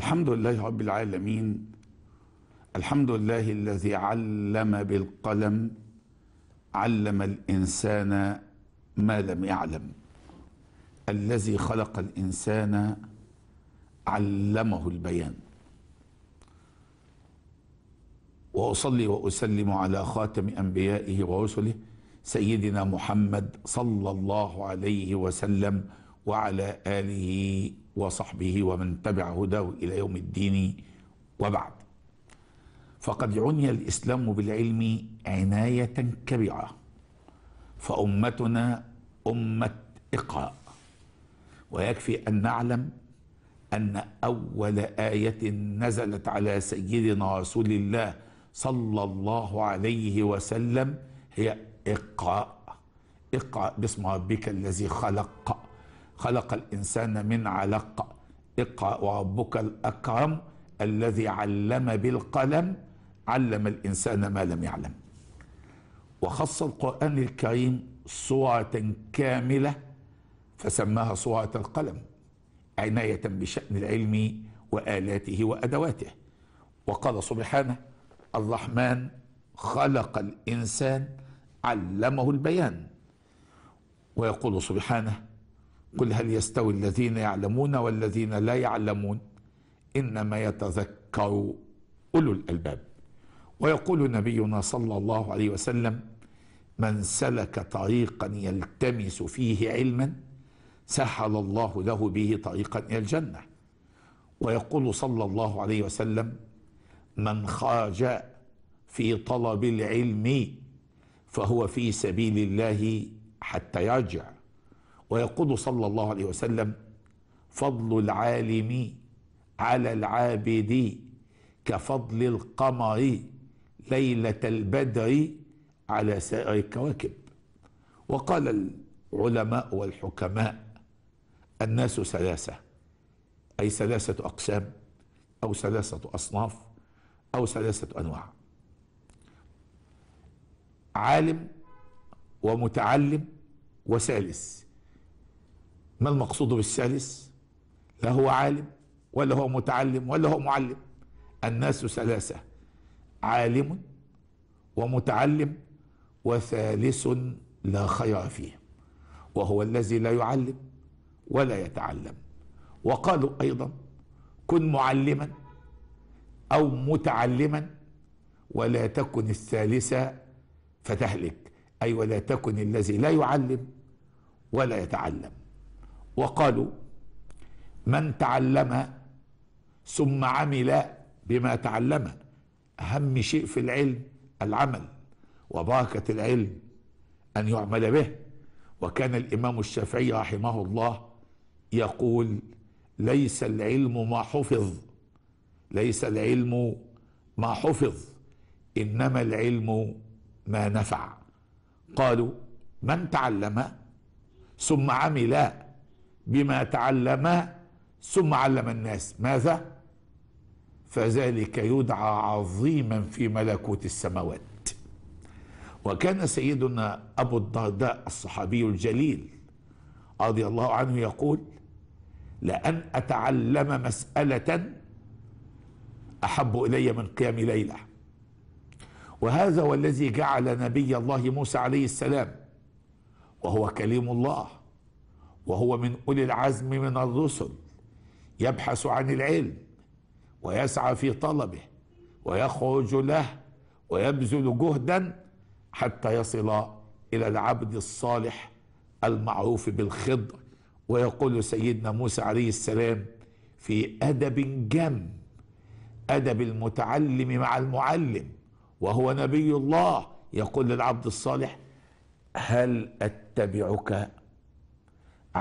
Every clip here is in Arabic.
الحمد لله رب العالمين الحمد لله الذي علم بالقلم علم الانسان ما لم يعلم الذي خلق الانسان علمه البيان واصلي واسلم على خاتم انبيائه ورسله سيدنا محمد صلى الله عليه وسلم وعلى آله وصحبه ومن تبع هداه إلى يوم الدين وبعد فقد عني الإسلام بالعلم عناية كبيرة فأمتنا أمة إقراء ويكفي أن نعلم أن أول آية نزلت على سيدنا رسول الله صلى الله عليه وسلم هي اقرأ اقرأ باسم ربك الذي خلق خلق الإنسان من علق اقرأ وربك الأكرم الذي علم بالقلم علم الإنسان ما لم يعلم وخص القرآن الكريم صورة كاملة فسماها صورة القلم عناية بشأن العلم وآلاته وأدواته وقال سبحانه الرحمن خلق الإنسان علمه البيان ويقول سبحانه قل هل يستوي الذين يعلمون والذين لا يعلمون انما يتذكر اولو الالباب ويقول نبينا صلى الله عليه وسلم من سلك طريقا يلتمس فيه علما سهل الله له به طريقا الى الجنه ويقول صلى الله عليه وسلم من خرج في طلب العلم فهو في سبيل الله حتى يرجع ويقول صلى الله عليه وسلم فضل العالم على العابد كفضل القمر ليلة البدر على سائر الكواكب وقال العلماء والحكماء الناس ثلاثة أي ثلاثة أقسام أو ثلاثة أصناف أو ثلاثة أنواع عالم ومتعلم وثالث ما المقصود بالثالث لا هو عالم ولا هو متعلم ولا هو معلم الناس ثلاثة عالم ومتعلم وثالث لا خير فيه وهو الذي لا يعلم ولا يتعلم وقالوا أيضا كن معلما أو متعلما ولا تكن الثالثة فتهلك أي ولا تكن الذي لا يعلم ولا يتعلم وقالوا من تعلم ثم عمل بما تعلم أهم شيء في العلم العمل وبركة العلم أن يعمل به وكان الإمام الشافعي رحمه الله يقول ليس العلم ما حفظ ليس العلم ما حفظ إنما العلم ما نفع قالوا من تعلم ثم عمل بما تعلم ثم علم الناس ماذا فذلك يدعى عظيما في ملكوت السماوات وكان سيدنا أبو الضرداء الصحابي الجليل رضي الله عنه يقول لأن أتعلم مسألة أحب إلي من قيام ليلة وهذا والذي جعل نبي الله موسى عليه السلام وهو كليم الله وهو من اولي العزم من الرسل يبحث عن العلم ويسعى في طلبه ويخرج له ويبذل جهدا حتى يصل الى العبد الصالح المعروف بالخضر ويقول سيدنا موسى عليه السلام في ادب جم ادب المتعلم مع المعلم وهو نبي الله يقول للعبد الصالح هل اتبعك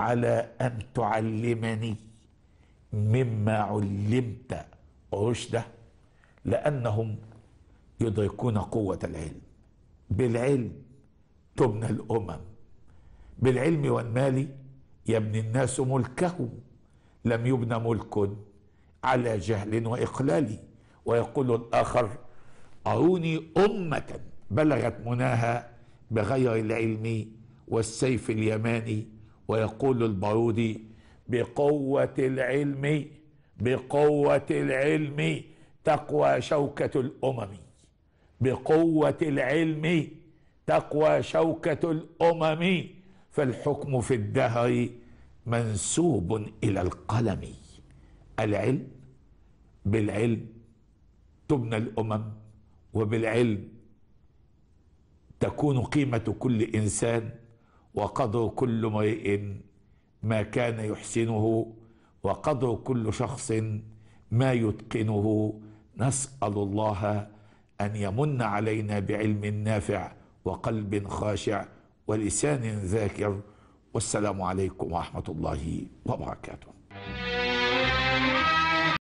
على أن تعلمني مما علمت رشدة لأنهم يدركون قوة العلم بالعلم تبنى الأمم بالعلم والمال يبني الناس ملكهم لم يبنى ملك على جهل وإقلال ويقول الآخر أروني أمة بلغت مناها بغير العلم والسيف اليماني ويقول البارودي بقوة العلم بقوة العلم تقوى شوكة الأمم بقوة العلم تقوى شوكة الأمم فالحكم في الدهر منسوب إلى القلم العلم بالعلم تبنى الأمم وبالعلم تكون قيمة كل إنسان وقدر كل امرئ ما كان يحسنه وقدر كل شخص ما يتقنه نسال الله ان يمن علينا بعلم نافع وقلب خاشع ولسان ذاكر والسلام عليكم ورحمه الله وبركاته